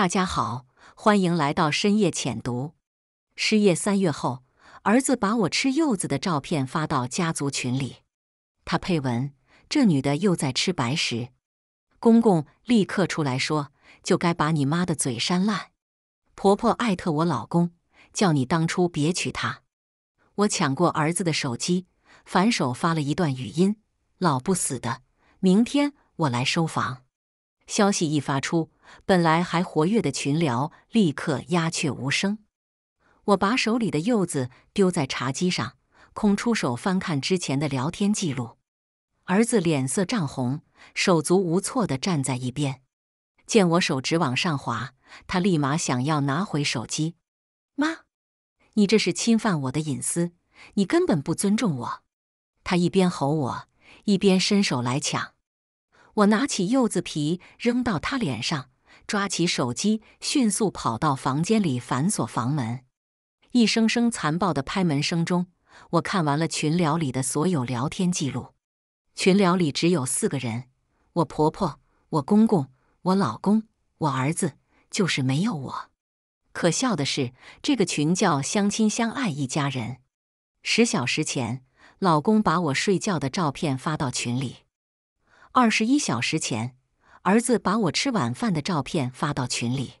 大家好，欢迎来到深夜浅读。失业三月后，儿子把我吃柚子的照片发到家族群里，他配文：“这女的又在吃白食。”公公立刻出来说：“就该把你妈的嘴扇烂。”婆婆艾特我老公：“叫你当初别娶她。”我抢过儿子的手机，反手发了一段语音：“老不死的，明天我来收房。”消息一发出，本来还活跃的群聊立刻鸦雀无声。我把手里的柚子丢在茶几上，空出手翻看之前的聊天记录。儿子脸色涨红，手足无措地站在一边。见我手指往上滑，他立马想要拿回手机。妈，你这是侵犯我的隐私！你根本不尊重我！他一边吼我，一边伸手来抢。我拿起柚子皮扔到他脸上，抓起手机，迅速跑到房间里反锁房门。一声声残暴的拍门声中，我看完了群聊里的所有聊天记录。群聊里只有四个人：我婆婆、我公公、我老公、我儿子，就是没有我。可笑的是，这个群叫“相亲相爱一家人”。十小时前，老公把我睡觉的照片发到群里。二十一小时前，儿子把我吃晚饭的照片发到群里。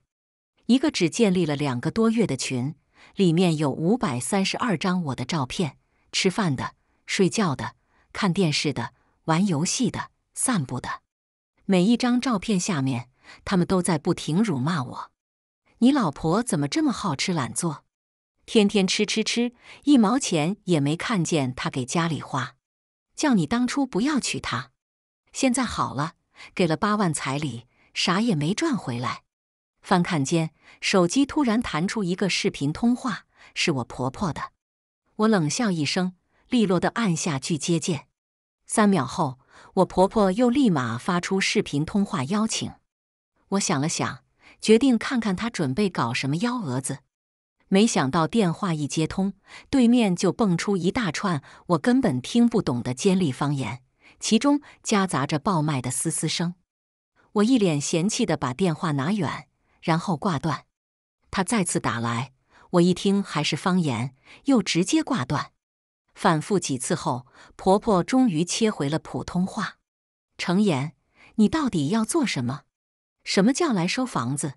一个只建立了两个多月的群，里面有五百三十二张我的照片：吃饭的、睡觉的、看电视的、玩游戏的、散步的。每一张照片下面，他们都在不停辱骂我：“你老婆怎么这么好吃懒做？天天吃吃吃，一毛钱也没看见他给家里花。叫你当初不要娶她。”现在好了，给了八万彩礼，啥也没赚回来。翻看间，手机突然弹出一个视频通话，是我婆婆的。我冷笑一声，利落地按下拒接键。三秒后，我婆婆又立马发出视频通话邀请。我想了想，决定看看她准备搞什么幺蛾子。没想到电话一接通，对面就蹦出一大串我根本听不懂的尖利方言。其中夹杂着爆麦的嘶嘶声，我一脸嫌弃的把电话拿远，然后挂断。他再次打来，我一听还是方言，又直接挂断。反复几次后，婆婆终于切回了普通话：“程岩，你到底要做什么？什么叫来收房子？”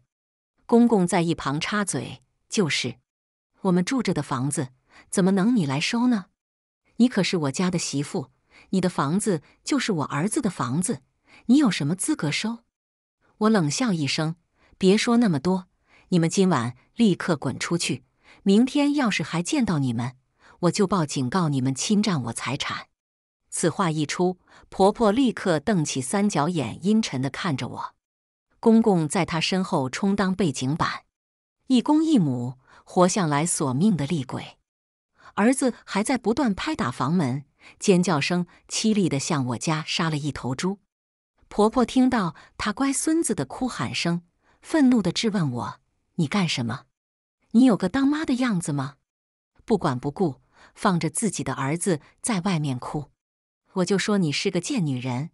公公在一旁插嘴：“就是，我们住着的房子怎么能你来收呢？你可是我家的媳妇。”你的房子就是我儿子的房子，你有什么资格收？我冷笑一声，别说那么多，你们今晚立刻滚出去！明天要是还见到你们，我就报警告你们侵占我财产。此话一出，婆婆立刻瞪起三角眼，阴沉的看着我，公公在她身后充当背景板，一公一母，活像来索命的厉鬼。儿子还在不断拍打房门。尖叫声凄厉的，向我家杀了一头猪。婆婆听到她乖孙子的哭喊声，愤怒的质问我：“你干什么？你有个当妈的样子吗？不管不顾，放着自己的儿子在外面哭。”我就说：“你是个贱女人！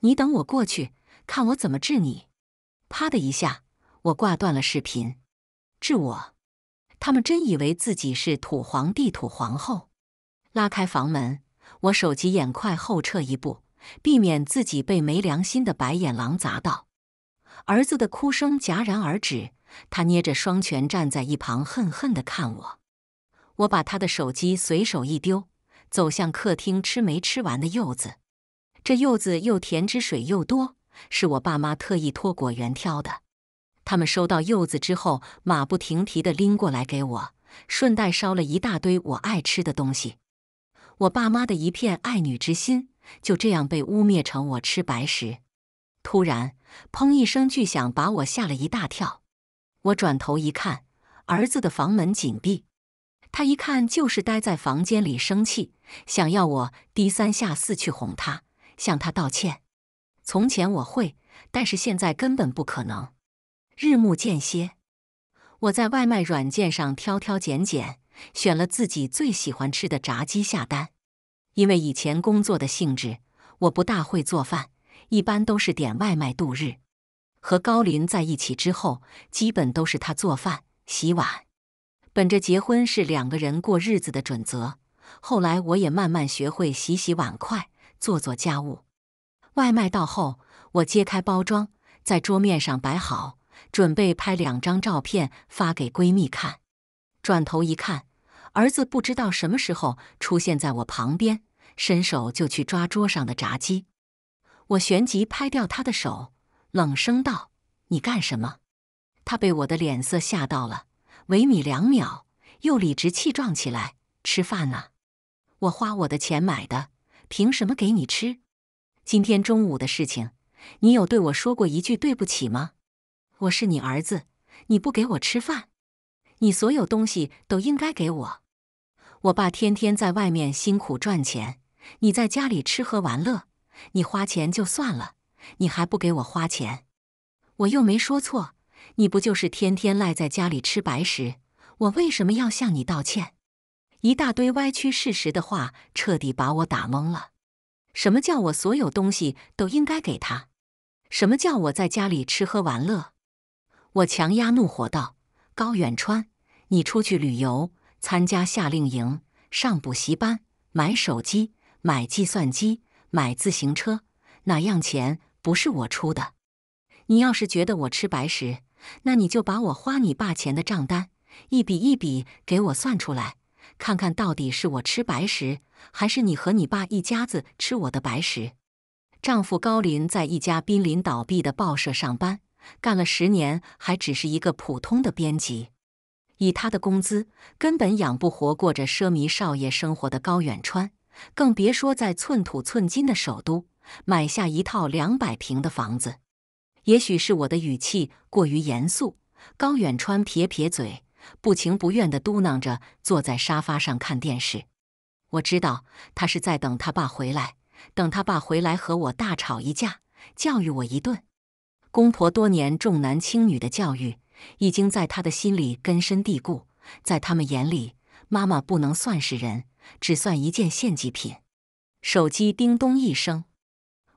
你等我过去，看我怎么治你！”啪的一下，我挂断了视频。治我？他们真以为自己是土皇帝、土皇后？拉开房门。我手疾眼快，后撤一步，避免自己被没良心的白眼狼砸到。儿子的哭声戛然而止，他捏着双拳站在一旁，恨恨地看我。我把他的手机随手一丢，走向客厅吃没吃完的柚子。这柚子又甜汁水又多，是我爸妈特意托果园挑的。他们收到柚子之后，马不停蹄地拎过来给我，顺带捎了一大堆我爱吃的东西。我爸妈的一片爱女之心，就这样被污蔑成我吃白食。突然，砰一声巨响，把我吓了一大跳。我转头一看，儿子的房门紧闭，他一看就是待在房间里生气，想要我低三下四去哄他，向他道歉。从前我会，但是现在根本不可能。日暮间歇，我在外卖软件上挑挑拣拣。选了自己最喜欢吃的炸鸡下单，因为以前工作的性质，我不大会做饭，一般都是点外卖度日。和高林在一起之后，基本都是他做饭、洗碗。本着结婚是两个人过日子的准则，后来我也慢慢学会洗洗碗筷、做做家务。外卖到后，我揭开包装，在桌面上摆好，准备拍两张照片发给闺蜜看。转头一看，儿子不知道什么时候出现在我旁边，伸手就去抓桌上的炸鸡。我旋即拍掉他的手，冷声道：“你干什么？”他被我的脸色吓到了，萎靡两秒，又理直气壮起来：“吃饭啊！我花我的钱买的，凭什么给你吃？今天中午的事情，你有对我说过一句对不起吗？我是你儿子，你不给我吃饭。”你所有东西都应该给我，我爸天天在外面辛苦赚钱，你在家里吃喝玩乐，你花钱就算了，你还不给我花钱，我又没说错，你不就是天天赖在家里吃白食？我为什么要向你道歉？一大堆歪曲事实的话，彻底把我打懵了。什么叫我所有东西都应该给他？什么叫我在家里吃喝玩乐？我强压怒火道。高远川，你出去旅游、参加夏令营、上补习班、买手机、买计算机、买自行车，哪样钱不是我出的？你要是觉得我吃白食，那你就把我花你爸钱的账单一笔一笔给我算出来，看看到底是我吃白食，还是你和你爸一家子吃我的白食。丈夫高林在一家濒临倒闭的报社上班。干了十年，还只是一个普通的编辑，以他的工资根本养不活过着奢靡少爷生活的高远川，更别说在寸土寸金的首都买下一套两百平的房子。也许是我的语气过于严肃，高远川撇撇嘴，不情不愿地嘟囔着，坐在沙发上看电视。我知道他是在等他爸回来，等他爸回来和我大吵一架，教育我一顿。公婆多年重男轻女的教育，已经在他的心里根深蒂固。在他们眼里，妈妈不能算是人，只算一件献祭品。手机叮咚一声，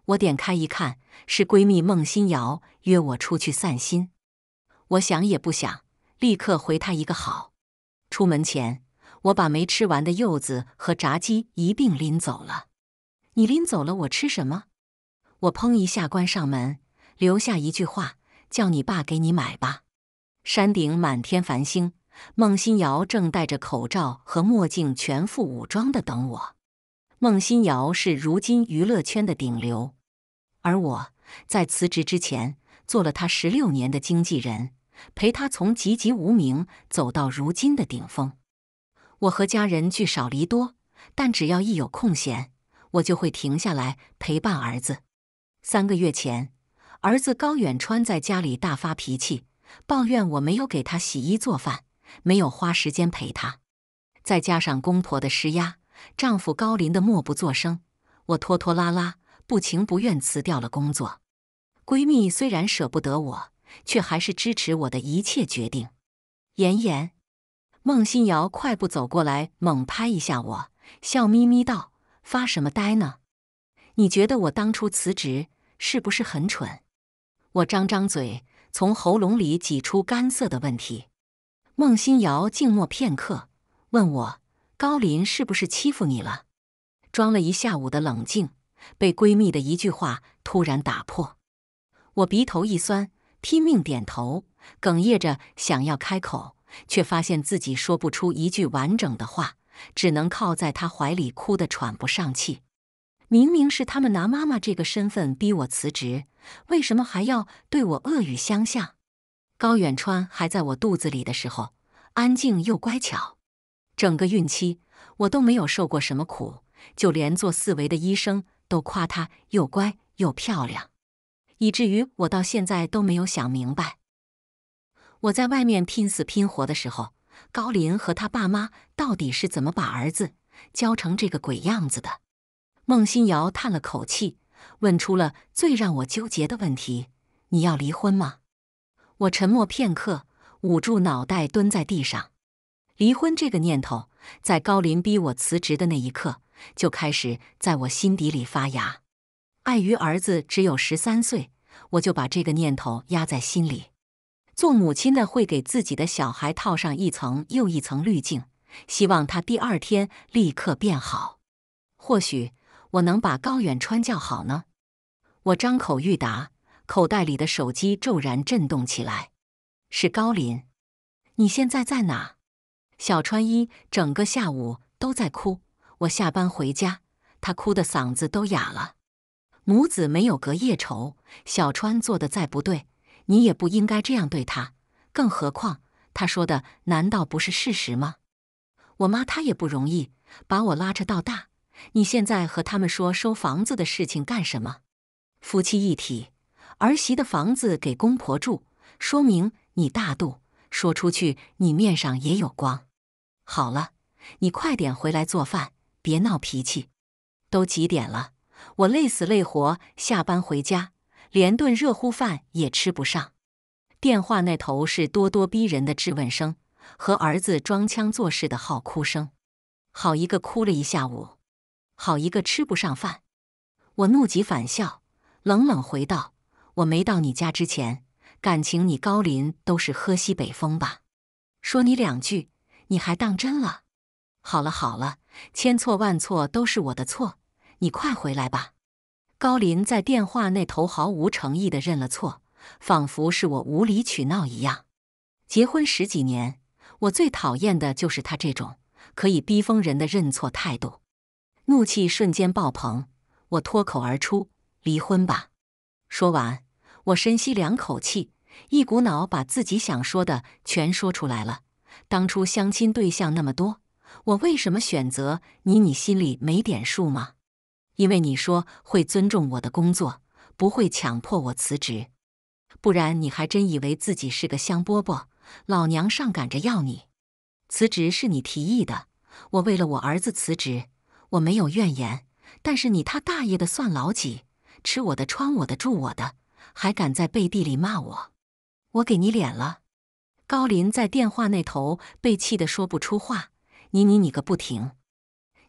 我点开一看，是闺蜜孟欣瑶约我出去散心。我想也不想，立刻回她一个好。出门前，我把没吃完的柚子和炸鸡一并拎走了。你拎走了，我吃什么？我砰一下关上门。留下一句话，叫你爸给你买吧。山顶满天繁星，孟新瑶正戴着口罩和墨镜，全副武装的等我。孟新瑶是如今娱乐圈的顶流，而我在辞职之前做了她十六年的经纪人，陪她从籍籍无名走到如今的顶峰。我和家人聚少离多，但只要一有空闲，我就会停下来陪伴儿子。三个月前。儿子高远川在家里大发脾气，抱怨我没有给他洗衣做饭，没有花时间陪他。再加上公婆的施压，丈夫高林的默不作声，我拖拖拉拉，不情不愿，辞掉了工作。闺蜜虽然舍不得我，却还是支持我的一切决定。妍妍，孟欣瑶快步走过来，猛拍一下我，笑眯眯道：“发什么呆呢？你觉得我当初辞职是不是很蠢？”我张张嘴，从喉咙里挤出干涩的问题。孟欣瑶静默片刻，问我：“高林是不是欺负你了？”装了一下午的冷静被闺蜜的一句话突然打破，我鼻头一酸，拼命点头，哽咽着想要开口，却发现自己说不出一句完整的话，只能靠在他怀里哭得喘不上气。明明是他们拿妈妈这个身份逼我辞职。为什么还要对我恶语相向？高远川还在我肚子里的时候，安静又乖巧，整个孕期我都没有受过什么苦，就连做四维的医生都夸他又乖又漂亮，以至于我到现在都没有想明白，我在外面拼死拼活的时候，高林和他爸妈到底是怎么把儿子教成这个鬼样子的？孟新瑶叹了口气。问出了最让我纠结的问题：“你要离婚吗？”我沉默片刻，捂住脑袋蹲在地上。离婚这个念头，在高林逼我辞职的那一刻就开始在我心底里发芽。碍于儿子只有十三岁，我就把这个念头压在心里。做母亲的会给自己的小孩套上一层又一层滤镜，希望他第二天立刻变好。或许。我能把高远川叫好呢？我张口欲答，口袋里的手机骤然震动起来，是高林。你现在在哪？小川一整个下午都在哭，我下班回家，他哭的嗓子都哑了。母子没有隔夜仇，小川做的再不对，你也不应该这样对他。更何况他说的难道不是事实吗？我妈她也不容易，把我拉扯到大。你现在和他们说收房子的事情干什么？夫妻一体，儿媳的房子给公婆住，说明你大度，说出去你面上也有光。好了，你快点回来做饭，别闹脾气。都几点了？我累死累活下班回家，连顿热乎饭也吃不上。电话那头是咄咄逼人的质问声，和儿子装腔作势的好哭声。好一个哭了一下午！好一个吃不上饭！我怒极反笑，冷冷回道：“我没到你家之前，感情你高林都是喝西北风吧？说你两句，你还当真了？好了好了，千错万错都是我的错，你快回来吧。”高林在电话那头毫无诚意的认了错，仿佛是我无理取闹一样。结婚十几年，我最讨厌的就是他这种可以逼疯人的认错态度。怒气瞬间爆棚，我脱口而出：“离婚吧！”说完，我深吸两口气，一股脑把自己想说的全说出来了。当初相亲对象那么多，我为什么选择你？你心里没点数吗？因为你说会尊重我的工作，不会强迫我辞职。不然你还真以为自己是个香饽饽，老娘上赶着要你。辞职是你提议的，我为了我儿子辞职。我没有怨言，但是你他大爷的算老几？吃我的，穿我的，住我的，还敢在背地里骂我？我给你脸了？高林在电话那头被气得说不出话，你你你个不停，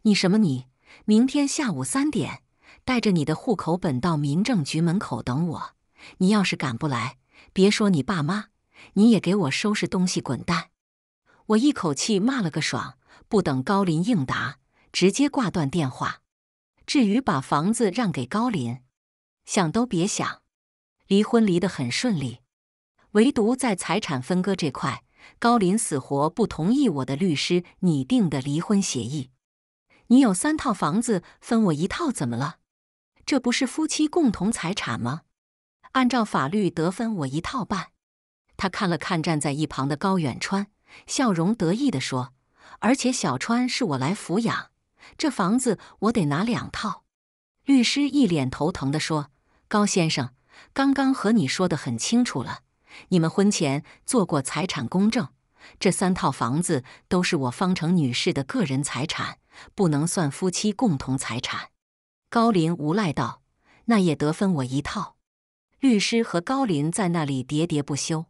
你什么你？明天下午三点，带着你的户口本到民政局门口等我。你要是赶不来，别说你爸妈，你也给我收拾东西滚蛋！我一口气骂了个爽，不等高林应答。直接挂断电话。至于把房子让给高林，想都别想。离婚离得很顺利，唯独在财产分割这块，高林死活不同意我的律师拟定的离婚协议。你有三套房子分我一套，怎么了？这不是夫妻共同财产吗？按照法律得分我一套半。他看了看站在一旁的高远川，笑容得意地说：“而且小川是我来抚养。”这房子我得拿两套，律师一脸头疼地说：“高先生，刚刚和你说的很清楚了，你们婚前做过财产公证，这三套房子都是我方程女士的个人财产，不能算夫妻共同财产。”高林无赖道：“那也得分我一套。”律师和高林在那里喋喋不休，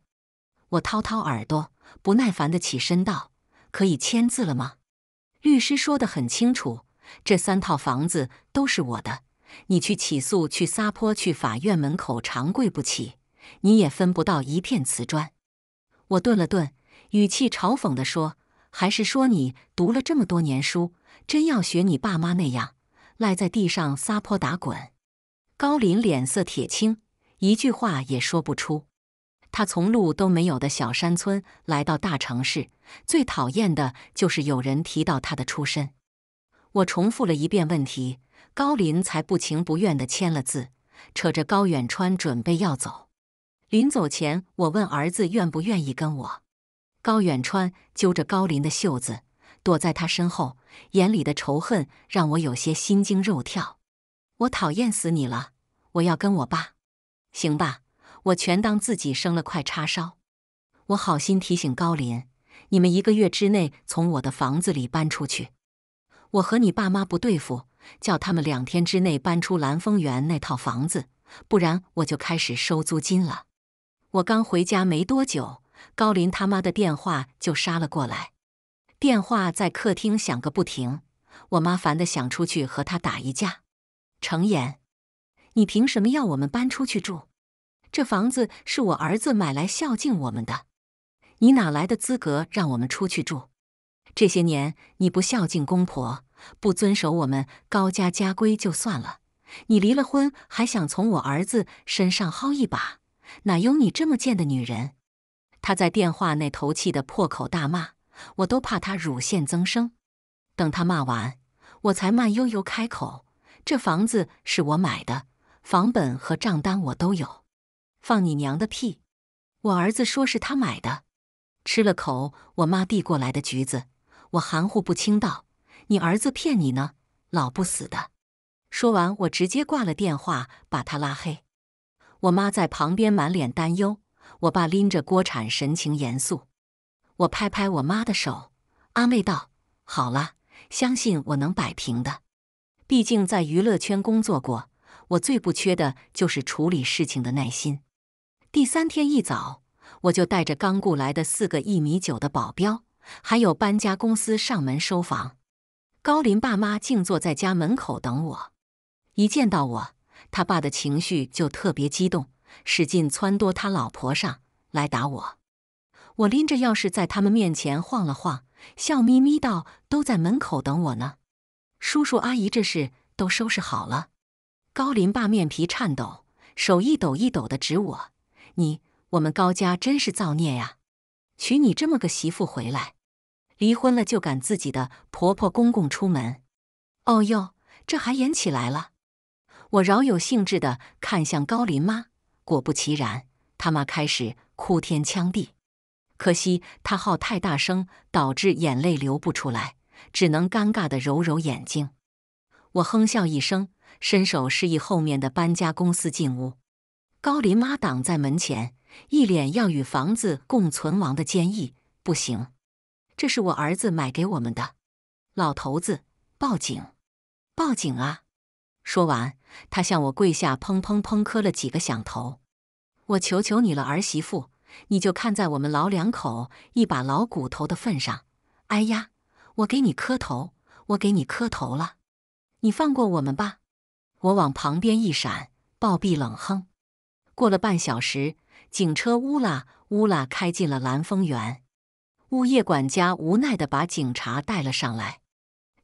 我掏掏耳朵，不耐烦的起身道：“可以签字了吗？”律师说的很清楚，这三套房子都是我的，你去起诉，去撒泼，去法院门口长跪不起，你也分不到一片瓷砖。我顿了顿，语气嘲讽的说：“还是说你读了这么多年书，真要学你爸妈那样，赖在地上撒泼打滚？”高林脸色铁青，一句话也说不出。他从路都没有的小山村来到大城市。最讨厌的就是有人提到他的出身。我重复了一遍问题，高林才不情不愿地签了字，扯着高远川准备要走。临走前，我问儿子愿不愿意跟我。高远川揪着高林的袖子，躲在他身后，眼里的仇恨让我有些心惊肉跳。我讨厌死你了！我要跟我爸，行吧？我全当自己生了块叉烧。我好心提醒高林。你们一个月之内从我的房子里搬出去。我和你爸妈不对付，叫他们两天之内搬出兰丰园那套房子，不然我就开始收租金了。我刚回家没多久，高林他妈的电话就杀了过来，电话在客厅响个不停，我妈烦得想出去和他打一架。程岩，你凭什么要我们搬出去住？这房子是我儿子买来孝敬我们的。你哪来的资格让我们出去住？这些年你不孝敬公婆，不遵守我们高家家规就算了，你离了婚还想从我儿子身上薅一把，哪有你这么贱的女人？他在电话那头气得破口大骂，我都怕他乳腺增生。等他骂完，我才慢悠悠开口：“这房子是我买的，房本和账单我都有。”放你娘的屁！我儿子说是他买的。吃了口我妈递过来的橘子，我含糊不清道：“你儿子骗你呢，老不死的！”说完，我直接挂了电话，把他拉黑。我妈在旁边满脸担忧，我爸拎着锅铲，神情严肃。我拍拍我妈的手，安慰道：“好了，相信我能摆平的。毕竟在娱乐圈工作过，我最不缺的就是处理事情的耐心。”第三天一早。我就带着刚雇来的四个一米九的保镖，还有搬家公司上门收房。高林爸妈静坐在家门口等我，一见到我，他爸的情绪就特别激动，使劲撺掇他老婆上来打我。我拎着钥匙在他们面前晃了晃，笑眯眯道：“都在门口等我呢，叔叔阿姨，这事都收拾好了。”高林爸面皮颤抖，手一抖一抖的指我：“你。”我们高家真是造孽呀！娶你这么个媳妇回来，离婚了就赶自己的婆婆公公出门。哦哟，这还演起来了！我饶有兴致地看向高林妈，果不其然，他妈开始哭天抢地。可惜她号太大声，导致眼泪流不出来，只能尴尬地揉揉眼睛。我哼笑一声，伸手示意后面的搬家公司进屋。高林妈挡在门前。一脸要与房子共存亡的坚毅，不行，这是我儿子买给我们的。老头子，报警！报警啊！说完，他向我跪下，砰砰砰磕了几个响头。我求求你了，儿媳妇，你就看在我们老两口一把老骨头的份上。哎呀，我给你磕头，我给你磕头了，你放过我们吧！我往旁边一闪，暴毙冷哼。过了半小时。警车乌拉乌拉开进了兰风园，物业管家无奈地把警察带了上来。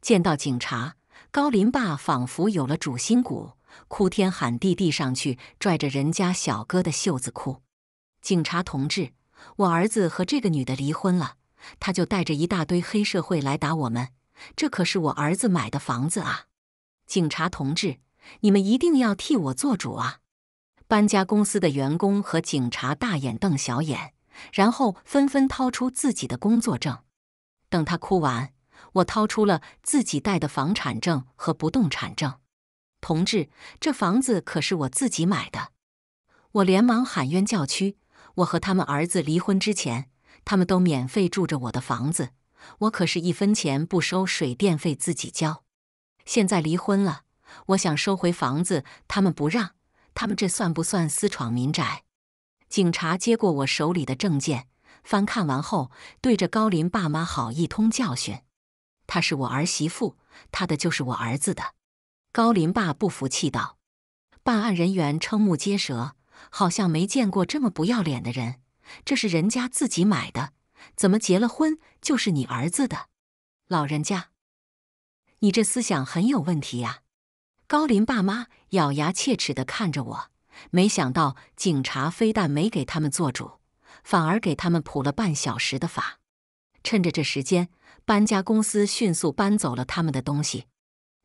见到警察，高林爸仿佛有了主心骨，哭天喊地地上去拽着人家小哥的袖子哭：“警察同志，我儿子和这个女的离婚了，他就带着一大堆黑社会来打我们，这可是我儿子买的房子啊！警察同志，你们一定要替我做主啊！”搬家公司的员工和警察大眼瞪小眼，然后纷纷掏出自己的工作证。等他哭完，我掏出了自己带的房产证和不动产证。同志，这房子可是我自己买的。我连忙喊冤叫屈：“我和他们儿子离婚之前，他们都免费住着我的房子，我可是一分钱不收水电费自己交。现在离婚了，我想收回房子，他们不让。”他们这算不算私闯民宅？警察接过我手里的证件，翻看完后，对着高林爸妈好一通教训：“她是我儿媳妇，她的就是我儿子的。”高林爸不服气道：“办案人员瞠目结舌，好像没见过这么不要脸的人。这是人家自己买的，怎么结了婚就是你儿子的？老人家，你这思想很有问题呀！”高林爸妈。咬牙切齿的看着我，没想到警察非但没给他们做主，反而给他们普了半小时的法。趁着这时间，搬家公司迅速搬走了他们的东西，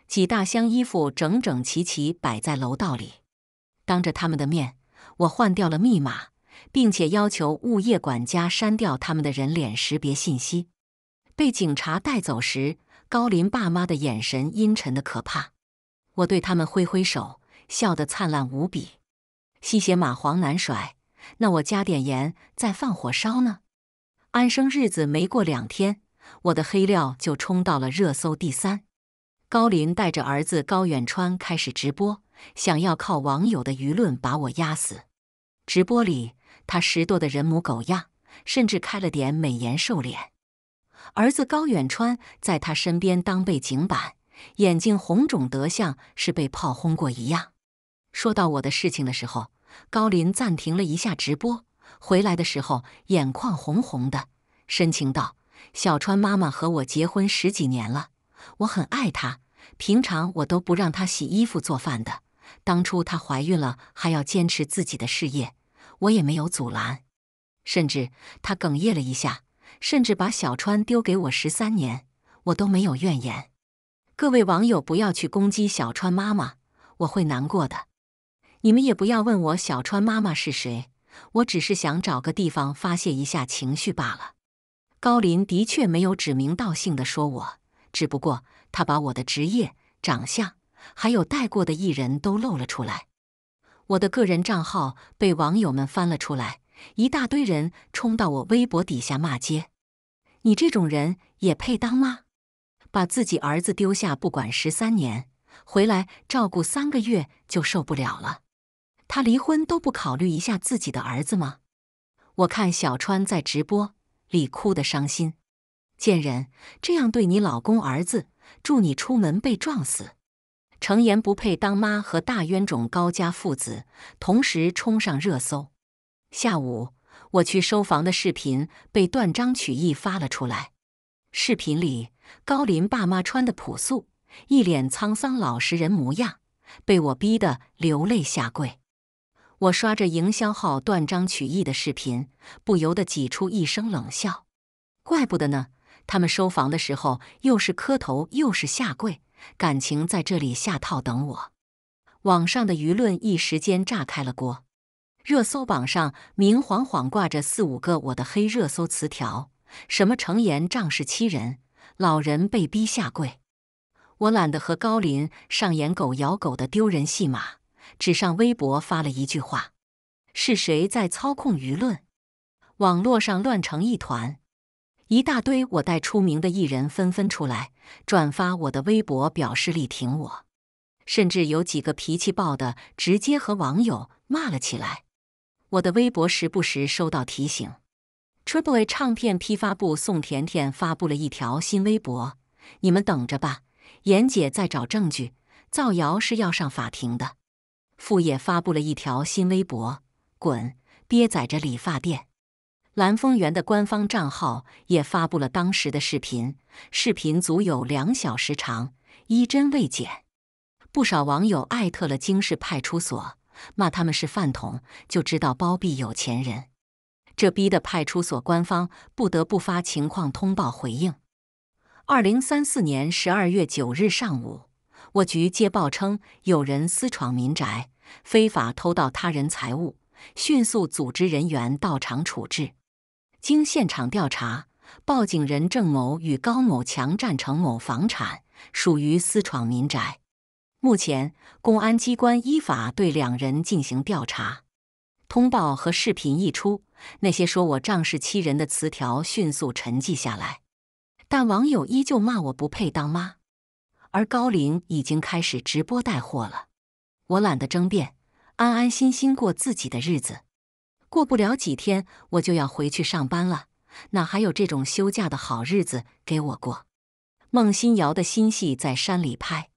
几大箱衣服整整齐齐摆在楼道里。当着他们的面，我换掉了密码，并且要求物业管家删掉他们的人脸识别信息。被警察带走时，高林爸妈的眼神阴沉的可怕。我对他们挥挥手，笑得灿烂无比。吸血蚂蟥难甩，那我加点盐再放火烧呢？安生日子没过两天，我的黑料就冲到了热搜第三。高林带着儿子高远川开始直播，想要靠网友的舆论把我压死。直播里，他拾掇的人模狗样，甚至开了点美颜瘦脸。儿子高远川在他身边当背景板。眼睛红肿得像是被炮轰过一样。说到我的事情的时候，高林暂停了一下直播。回来的时候，眼眶红红的，深情道：“小川妈妈和我结婚十几年了，我很爱她。平常我都不让她洗衣服、做饭的。当初她怀孕了，还要坚持自己的事业，我也没有阻拦。甚至她哽咽了一下，甚至把小川丢给我十三年，我都没有怨言。”各位网友，不要去攻击小川妈妈，我会难过的。你们也不要问我小川妈妈是谁，我只是想找个地方发泄一下情绪罢了。高林的确没有指名道姓的说我，只不过他把我的职业、长相，还有带过的艺人都露了出来。我的个人账号被网友们翻了出来，一大堆人冲到我微博底下骂街：“你这种人也配当吗？”把自己儿子丢下不管十三年，回来照顾三个月就受不了了。他离婚都不考虑一下自己的儿子吗？我看小川在直播里哭得伤心，贱人这样对你老公儿子，祝你出门被撞死。程岩不配当妈和大冤种高家父子同时冲上热搜。下午我去收房的视频被断章取义发了出来，视频里。高林爸妈穿的朴素，一脸沧桑老实人模样，被我逼得流泪下跪。我刷着营销号断章取义的视频，不由得挤出一声冷笑：怪不得呢！他们收房的时候又是磕头又是下跪，感情在这里下套等我。网上的舆论一时间炸开了锅，热搜榜上明晃晃挂着四五个我的黑热搜词条，什么“程岩仗势欺人”。老人被逼下跪，我懒得和高林上演狗咬狗的丢人戏码，只上微博发了一句话：“是谁在操控舆论？”网络上乱成一团，一大堆我带出名的艺人纷纷出来转发我的微博，表示力挺我，甚至有几个脾气暴的直接和网友骂了起来。我的微博时不时收到提醒。Tripley 唱片批发部宋甜甜发布了一条新微博：“你们等着吧，严姐在找证据，造谣是要上法庭的。”傅也发布了一条新微博：“滚，憋崽着理发店。”蓝丰源的官方账号也发布了当时的视频，视频足有两小时长，一帧未剪。不少网友艾特了京市派出所，骂他们是饭桶，就知道包庇有钱人。这逼得派出所官方不得不发情况通报回应。二零三四年十二月九日上午，我局接报称有人私闯民宅，非法偷盗他人财物，迅速组织人员到场处置。经现场调查，报警人郑某与高某强占成某房产，属于私闯民宅。目前，公安机关依法对两人进行调查。通报和视频一出，那些说我仗势欺人的词条迅速沉寂下来，但网友依旧骂我不配当妈。而高林已经开始直播带货了，我懒得争辩，安安心心过自己的日子。过不了几天，我就要回去上班了，哪还有这种休假的好日子给我过？孟欣瑶的新戏在山里拍，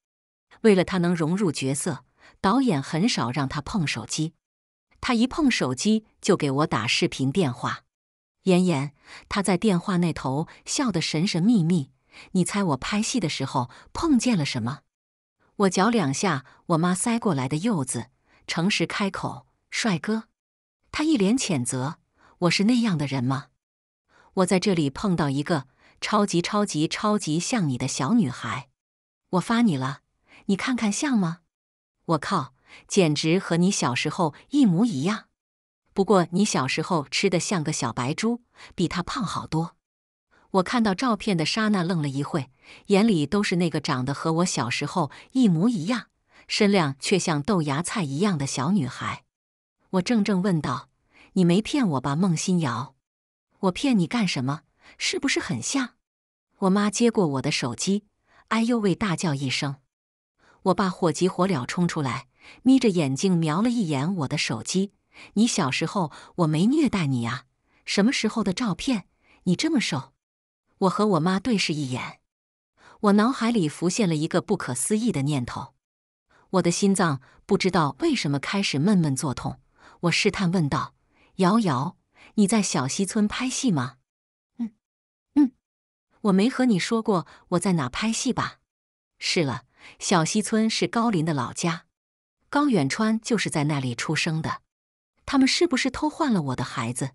为了她能融入角色，导演很少让她碰手机。他一碰手机就给我打视频电话，妍妍，他在电话那头笑得神神秘秘。你猜我拍戏的时候碰见了什么？我嚼两下我妈塞过来的柚子，诚实开口：“帅哥。”他一脸谴责：“我是那样的人吗？”我在这里碰到一个超级超级超级像你的小女孩，我发你了，你看看像吗？我靠！简直和你小时候一模一样，不过你小时候吃的像个小白猪，比他胖好多。我看到照片的莎娜愣了一会，眼里都是那个长得和我小时候一模一样，身量却像豆芽菜一样的小女孩。我怔怔问道：“你没骗我吧，孟欣瑶？”“我骗你干什么？是不是很像？”我妈接过我的手机，哎呦喂，大叫一声。我爸火急火燎冲出来。眯着眼睛瞄了一眼我的手机，你小时候我没虐待你啊？什么时候的照片？你这么瘦？我和我妈对视一眼，我脑海里浮现了一个不可思议的念头，我的心脏不知道为什么开始闷闷作痛。我试探问道：“瑶瑶，你在小溪村拍戏吗？”“嗯，嗯，我没和你说过我在哪拍戏吧？”“是了，小溪村是高林的老家。”高远川就是在那里出生的。他们是不是偷换了我的孩子？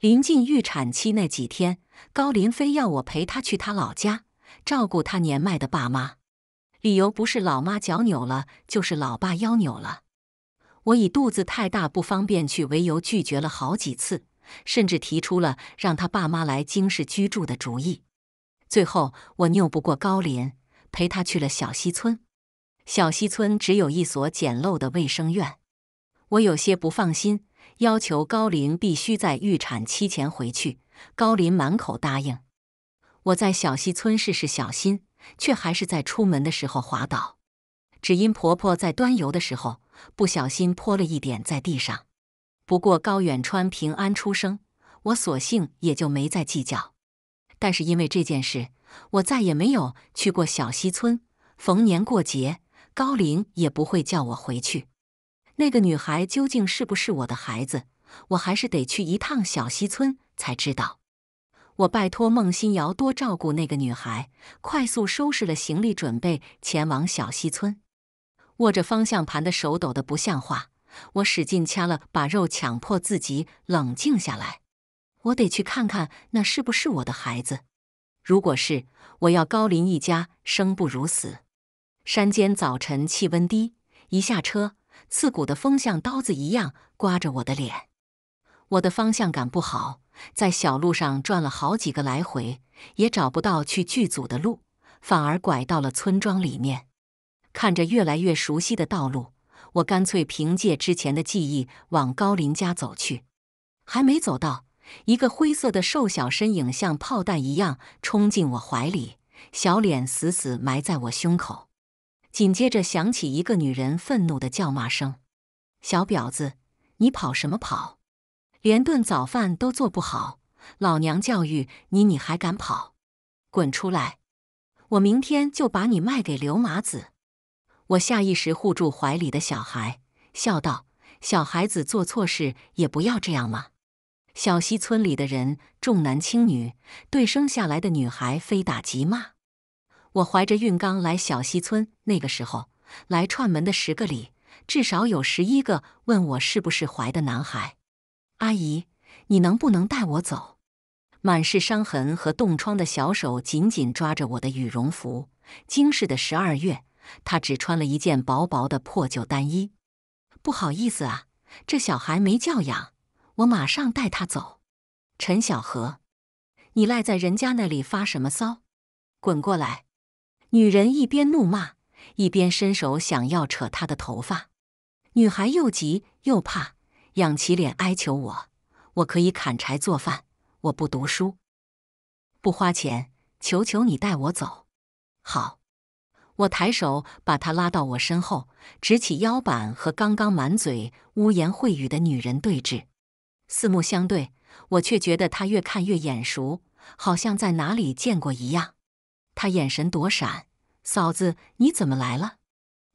临近预产期那几天，高林飞要我陪他去他老家照顾他年迈的爸妈，理由不是老妈脚扭了，就是老爸腰扭了。我以肚子太大不方便去为由拒绝了好几次，甚至提出了让他爸妈来京市居住的主意。最后我拗不过高林，陪他去了小西村。小溪村只有一所简陋的卫生院，我有些不放心，要求高林必须在预产期前回去。高林满口答应。我在小溪村试试小心，却还是在出门的时候滑倒，只因婆婆在端油的时候不小心泼了一点在地上。不过高远川平安出生，我索性也就没再计较。但是因为这件事，我再也没有去过小溪村，逢年过节。高林也不会叫我回去。那个女孩究竟是不是我的孩子？我还是得去一趟小溪村才知道。我拜托孟新瑶多照顾那个女孩，快速收拾了行李，准备前往小溪村。握着方向盘的手抖得不像话，我使劲掐了把肉，强迫自己冷静下来。我得去看看那是不是我的孩子。如果是，我要高林一家生不如死。山间早晨气温低，一下车，刺骨的风像刀子一样刮着我的脸。我的方向感不好，在小路上转了好几个来回，也找不到去剧组的路，反而拐到了村庄里面。看着越来越熟悉的道路，我干脆凭借之前的记忆往高林家走去。还没走到，一个灰色的瘦小身影像炮弹一样冲进我怀里，小脸死死埋在我胸口。紧接着响起一个女人愤怒的叫骂声：“小婊子，你跑什么跑？连顿早饭都做不好，老娘教育你，你还敢跑？滚出来！我明天就把你卖给刘麻子！”我下意识护住怀里的小孩，笑道：“小孩子做错事也不要这样嘛。”小溪村里的人重男轻女，对生下来的女孩非打即骂。我怀着孕刚来小溪村，那个时候来串门的十个里，至少有十一个问我是不是怀的男孩。阿姨，你能不能带我走？满是伤痕和冻疮的小手紧紧抓着我的羽绒服。惊世的十二月，他只穿了一件薄薄的破旧单衣。不好意思啊，这小孩没教养。我马上带他走。陈小河，你赖在人家那里发什么骚？滚过来！女人一边怒骂，一边伸手想要扯她的头发。女孩又急又怕，仰起脸哀求我：“我可以砍柴做饭，我不读书，不花钱，求求你带我走。”好，我抬手把她拉到我身后，直起腰板和刚刚满嘴污言秽语的女人对峙。四目相对，我却觉得她越看越眼熟，好像在哪里见过一样。他眼神躲闪，嫂子，你怎么来了？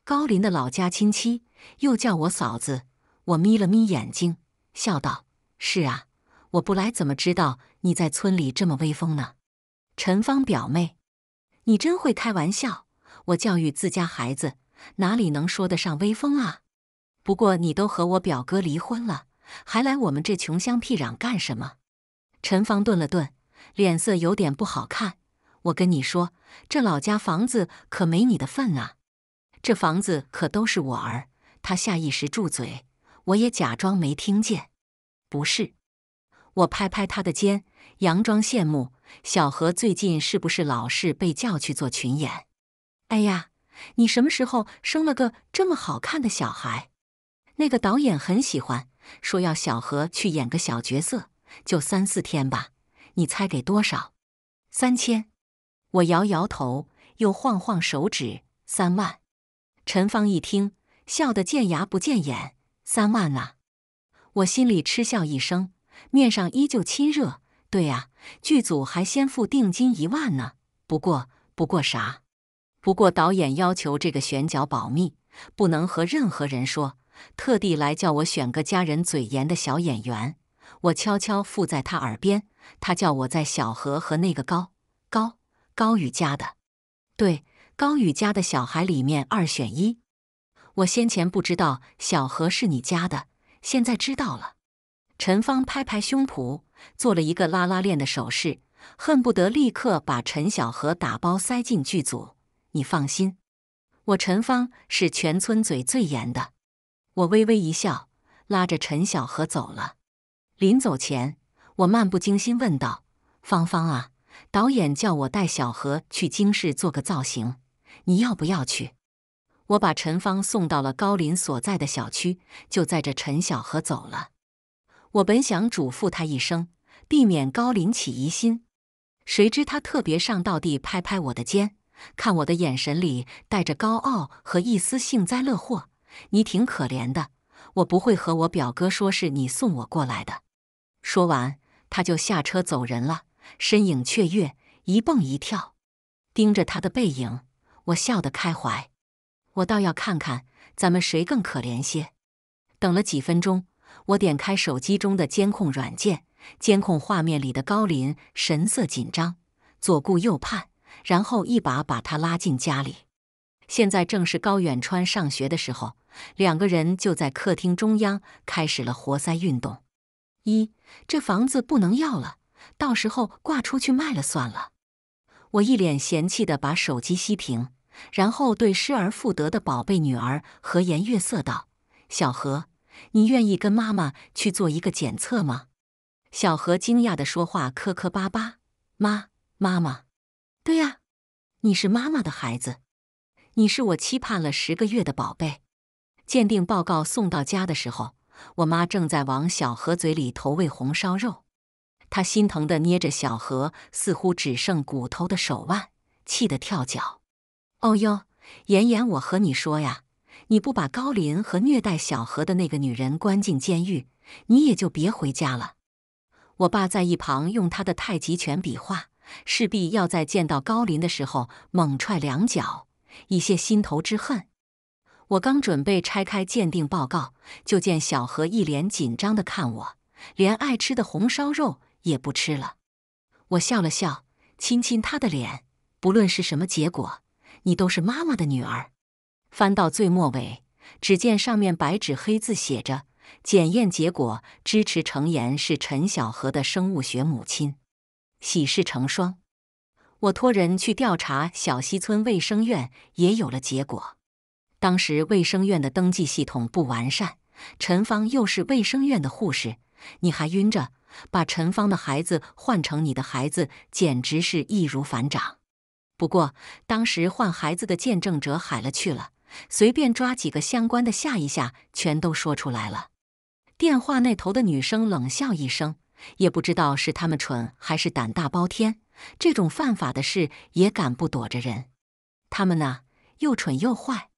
高林的老家亲戚又叫我嫂子，我眯了眯眼睛，笑道：“是啊，我不来怎么知道你在村里这么威风呢？”陈芳表妹，你真会开玩笑。我教育自家孩子，哪里能说得上威风啊？不过你都和我表哥离婚了，还来我们这穷乡僻壤干什么？陈芳顿了顿，脸色有点不好看。我跟你说，这老家房子可没你的份啊！这房子可都是我儿。他下意识住嘴，我也假装没听见。不是，我拍拍他的肩，佯装羡慕。小何最近是不是老是被叫去做群演？哎呀，你什么时候生了个这么好看的小孩？那个导演很喜欢，说要小何去演个小角色，就三四天吧。你猜给多少？三千。我摇摇头，又晃晃手指，三万。陈芳一听，笑得见牙不见眼。三万啊！我心里嗤笑一声，面上依旧亲热。对呀，剧组还先付定金一万呢。不过，不过啥？不过导演要求这个选角保密，不能和任何人说，特地来叫我选个家人嘴严的小演员。我悄悄附在他耳边，他叫我在小何和那个高高。高宇家的，对高宇家的小孩里面二选一。我先前不知道小何是你家的，现在知道了。陈芳拍拍胸脯，做了一个拉拉链的手势，恨不得立刻把陈小何打包塞进剧组。你放心，我陈芳是全村嘴最严的。我微微一笑，拉着陈小何走了。临走前，我漫不经心问道：“芳芳啊。”导演叫我带小何去京市做个造型，你要不要去？我把陈芳送到了高林所在的小区，就载着陈小何走了。我本想嘱咐他一声，避免高林起疑心，谁知他特别上道地拍拍我的肩，看我的眼神里带着高傲和一丝幸灾乐祸。你挺可怜的，我不会和我表哥说是你送我过来的。说完，他就下车走人了。身影雀跃，一蹦一跳，盯着他的背影，我笑得开怀。我倒要看看咱们谁更可怜些。等了几分钟，我点开手机中的监控软件，监控画面里的高林神色紧张，左顾右盼，然后一把把他拉进家里。现在正是高远川上学的时候，两个人就在客厅中央开始了活塞运动。一，这房子不能要了。到时候挂出去卖了算了。我一脸嫌弃地把手机熄屏，然后对失而复得的宝贝女儿和颜悦色道：“小何，你愿意跟妈妈去做一个检测吗？”小何惊讶地说话磕磕巴巴：“妈，妈妈，对呀，你是妈妈的孩子，你是我期盼了十个月的宝贝。”鉴定报告送到家的时候，我妈正在往小何嘴里投喂红烧肉。他心疼的捏着小何似乎只剩骨头的手腕，气得跳脚。哦哟，妍妍，我和你说呀，你不把高林和虐待小何的那个女人关进监狱，你也就别回家了。我爸在一旁用他的太极拳比划，势必要在见到高林的时候猛踹两脚，以泄心头之恨。我刚准备拆开鉴定报告，就见小何一脸紧张的看我，连爱吃的红烧肉。也不吃了，我笑了笑，亲亲他的脸。不论是什么结果，你都是妈妈的女儿。翻到最末尾，只见上面白纸黑字写着：“检验结果支持程岩是陈小河的生物学母亲。”喜事成双，我托人去调查小溪村卫生院，也有了结果。当时卫生院的登记系统不完善，陈芳又是卫生院的护士，你还晕着。把陈芳的孩子换成你的孩子，简直是易如反掌。不过当时换孩子的见证者海了去了，随便抓几个相关的吓一吓，全都说出来了。电话那头的女生冷笑一声，也不知道是他们蠢还是胆大包天，这种犯法的事也敢不躲着人？他们呐，又蠢又坏。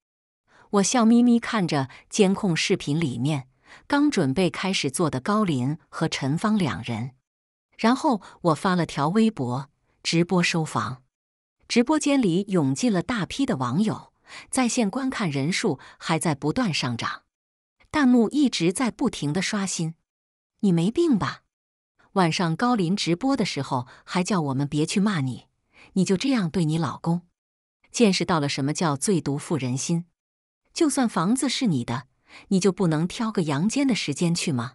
我笑眯眯看着监控视频里面。刚准备开始做的高林和陈芳两人，然后我发了条微博直播收房，直播间里涌进了大批的网友，在线观看人数还在不断上涨，弹幕一直在不停的刷新。你没病吧？晚上高林直播的时候还叫我们别去骂你，你就这样对你老公，见识到了什么叫最毒妇人心。就算房子是你的。你就不能挑个阳间的时间去吗？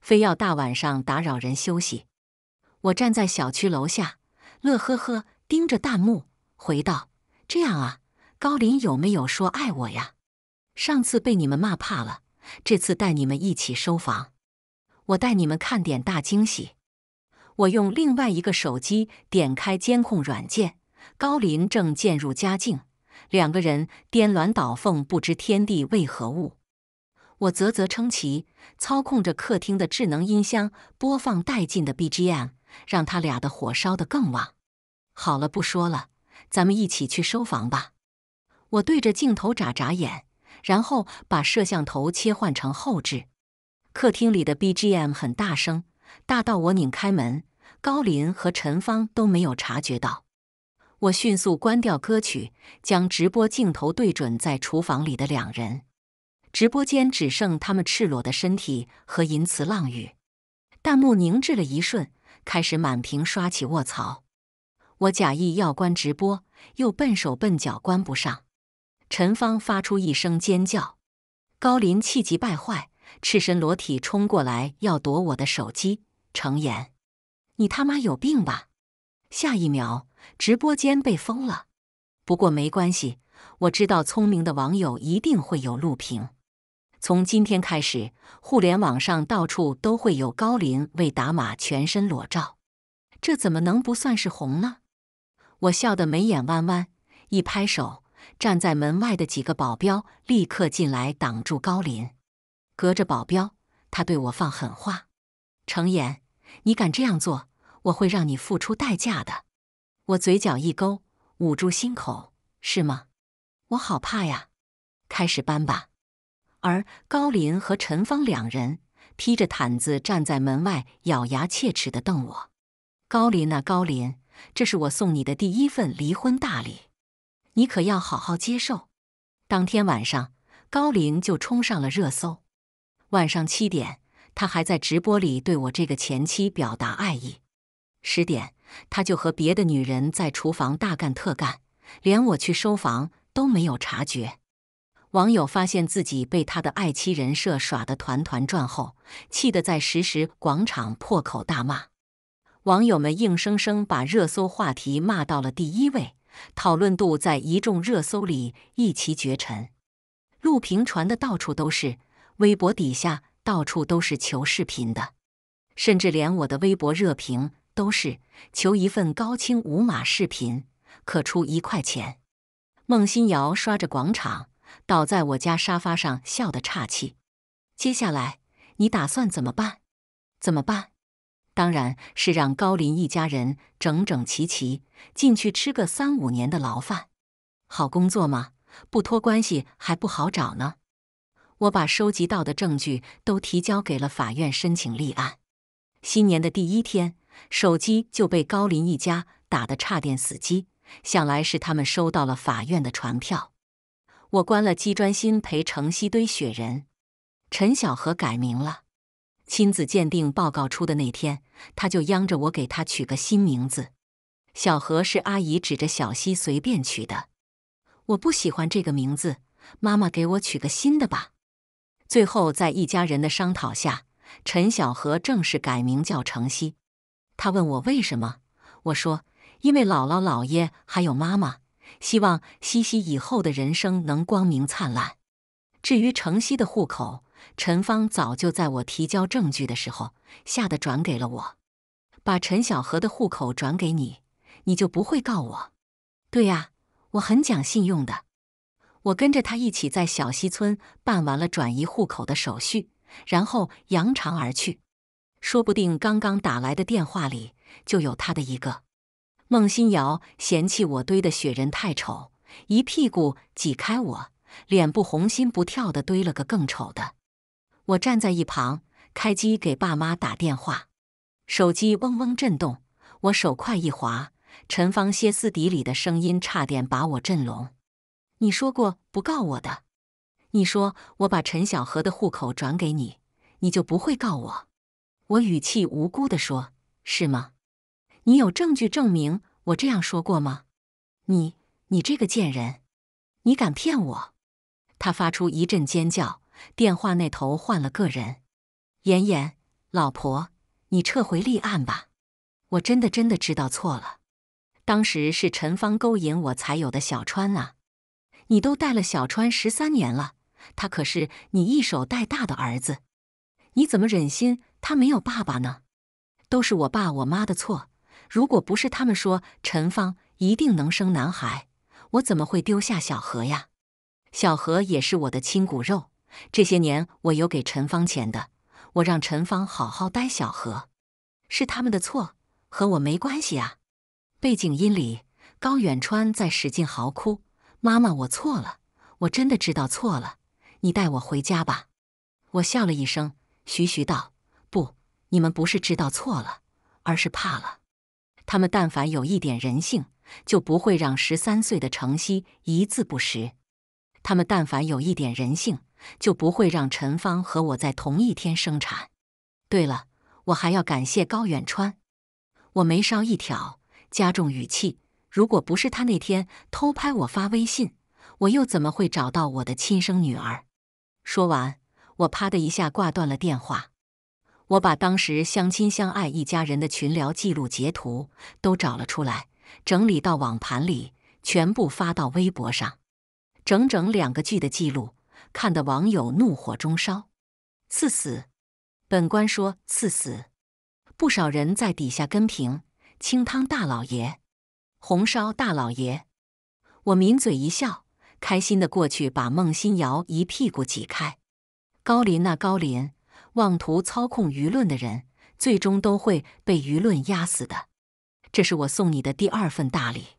非要大晚上打扰人休息？我站在小区楼下，乐呵呵盯着弹幕回道：“这样啊，高林有没有说爱我呀？上次被你们骂怕了，这次带你们一起收房，我带你们看点大惊喜。”我用另外一个手机点开监控软件，高林正渐入佳境，两个人颠鸾倒凤，不知天地为何物。我啧啧称奇，操控着客厅的智能音箱播放带劲的 BGM，让他俩的火烧得更旺。好了，不说了，咱们一起去收房吧。我对着镜头眨眨眼，然后把摄像头切换成后置。客厅里的 BGM 很大声，大到我拧开门，高林和陈芳都没有察觉到。我迅速关掉歌曲，将直播镜头对准在厨房里的两人。直播间只剩他们赤裸的身体和淫词浪语，弹幕凝滞了一瞬，开始满屏刷起“卧槽！”我假意要关直播，又笨手笨脚关不上。陈芳发出一声尖叫，高林气急败坏，赤身裸体冲过来要夺我的手机。程岩，你他妈有病吧！下一秒，直播间被封了。不过没关系，我知道聪明的网友一定会有录屏。从今天开始，互联网上到处都会有高林为打码全身裸照，这怎么能不算是红呢？我笑得眉眼弯弯，一拍手，站在门外的几个保镖立刻进来挡住高林。隔着保镖，他对我放狠话：“程岩，你敢这样做，我会让你付出代价的。”我嘴角一勾，捂住心口：“是吗？我好怕呀。”开始搬吧。而高林和陈芳两人披着毯子站在门外，咬牙切齿地瞪我。高林啊，高林，这是我送你的第一份离婚大礼，你可要好好接受。当天晚上，高林就冲上了热搜。晚上七点，他还在直播里对我这个前妻表达爱意。十点，他就和别的女人在厨房大干特干，连我去收房都没有察觉。网友发现自己被他的爱妻人设耍得团团转后，气得在实时广场破口大骂。网友们硬生生把热搜话题骂到了第一位，讨论度在一众热搜里一骑绝尘。录屏传的到处都是，微博底下到处都是求视频的，甚至连我的微博热评都是求一份高清无码视频，可出一块钱。孟欣瑶刷着广场。倒在我家沙发上笑得岔气。接下来你打算怎么办？怎么办？当然是让高林一家人整整齐齐进去吃个三五年的牢饭。好工作吗？不托关系还不好找呢。我把收集到的证据都提交给了法院申请立案。新年的第一天，手机就被高林一家打得差点死机，想来是他们收到了法院的传票。我关了机，专心陪程曦堆雪人。陈小河改名了，亲子鉴定报告出的那天，他就央着我给他取个新名字。小何是阿姨指着小溪随便取的，我不喜欢这个名字，妈妈给我取个新的吧。最后在一家人的商讨下，陈小河正式改名叫程曦。他问我为什么，我说因为姥姥、姥爷还有妈妈。希望西西以后的人生能光明灿烂。至于城西的户口，陈芳早就在我提交证据的时候，吓得转给了我，把陈小河的户口转给你，你就不会告我。对呀，我很讲信用的。我跟着他一起在小溪村办完了转移户口的手续，然后扬长而去。说不定刚刚打来的电话里就有他的一个。孟新瑶嫌弃我堆的雪人太丑，一屁股挤开我，脸不红心不跳的堆了个更丑的。我站在一旁，开机给爸妈打电话，手机嗡嗡震动，我手快一滑，陈芳歇斯底里的声音差点把我震聋。你说过不告我的，你说我把陈小河的户口转给你，你就不会告我。我语气无辜的说：“是吗？”你有证据证明我这样说过吗？你，你这个贱人，你敢骗我！他发出一阵尖叫。电话那头换了个人：“妍妍，老婆，你撤回立案吧。我真的真的知道错了。当时是陈芳勾引我才有的小川啊。你都带了小川十三年了，他可是你一手带大的儿子，你怎么忍心他没有爸爸呢？都是我爸我妈的错。”如果不是他们说陈芳一定能生男孩，我怎么会丢下小何呀？小何也是我的亲骨肉。这些年我有给陈芳钱的，我让陈芳好好待小何。是他们的错，和我没关系啊。背景音里，高远川在使劲嚎哭：“妈妈，我错了，我真的知道错了，你带我回家吧。”我笑了一声，徐徐道：“不，你们不是知道错了，而是怕了。”他们但凡有一点人性，就不会让十三岁的程曦一字不识；他们但凡有一点人性，就不会让陈芳和我在同一天生产。对了，我还要感谢高远川。我眉梢一挑，加重语气：“如果不是他那天偷拍我发微信，我又怎么会找到我的亲生女儿？”说完，我啪的一下挂断了电话。我把当时相亲相爱一家人的群聊记录截图都找了出来，整理到网盘里，全部发到微博上。整整两个剧的记录，看得网友怒火中烧，赐死！本官说赐死！不少人在底下跟评：清汤大老爷，红烧大老爷。我抿嘴一笑，开心的过去把孟欣瑶一屁股挤开。高林呐，高林！妄图操控舆论的人，最终都会被舆论压死的。这是我送你的第二份大礼。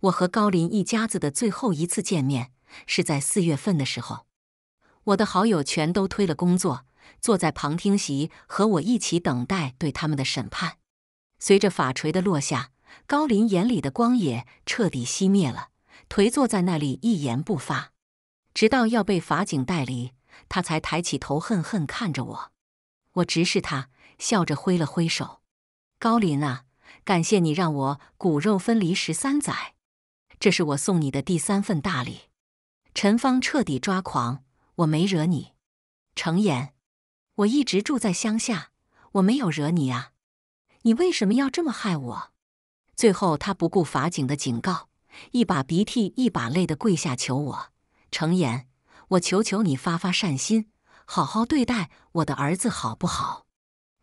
我和高林一家子的最后一次见面是在四月份的时候。我的好友全都推了工作，坐在旁听席和我一起等待对他们的审判。随着法锤的落下，高林眼里的光也彻底熄灭了，颓坐在那里一言不发，直到要被法警带离。他才抬起头，恨恨看着我。我直视他，笑着挥了挥手：“高林啊，感谢你让我骨肉分离十三载，这是我送你的第三份大礼。”陈芳彻底抓狂：“我没惹你，程岩，我一直住在乡下，我没有惹你啊，你为什么要这么害我？”最后，他不顾法警的警告，一把鼻涕一把泪的跪下求我：“程岩。”我求求你发发善心，好好对待我的儿子好不好？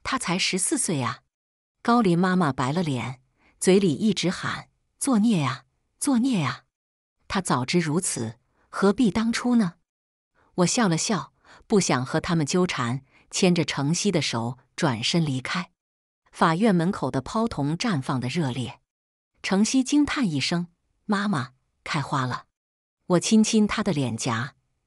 他才十四岁啊！高林妈妈白了脸，嘴里一直喊：“作孽呀，作孽呀！”他早知如此，何必当初呢？我笑了笑，不想和他们纠缠，牵着程曦的手转身离开。法院门口的抛铜绽放的热烈，程曦惊叹一声：“妈妈开花了！”我亲亲她的脸颊。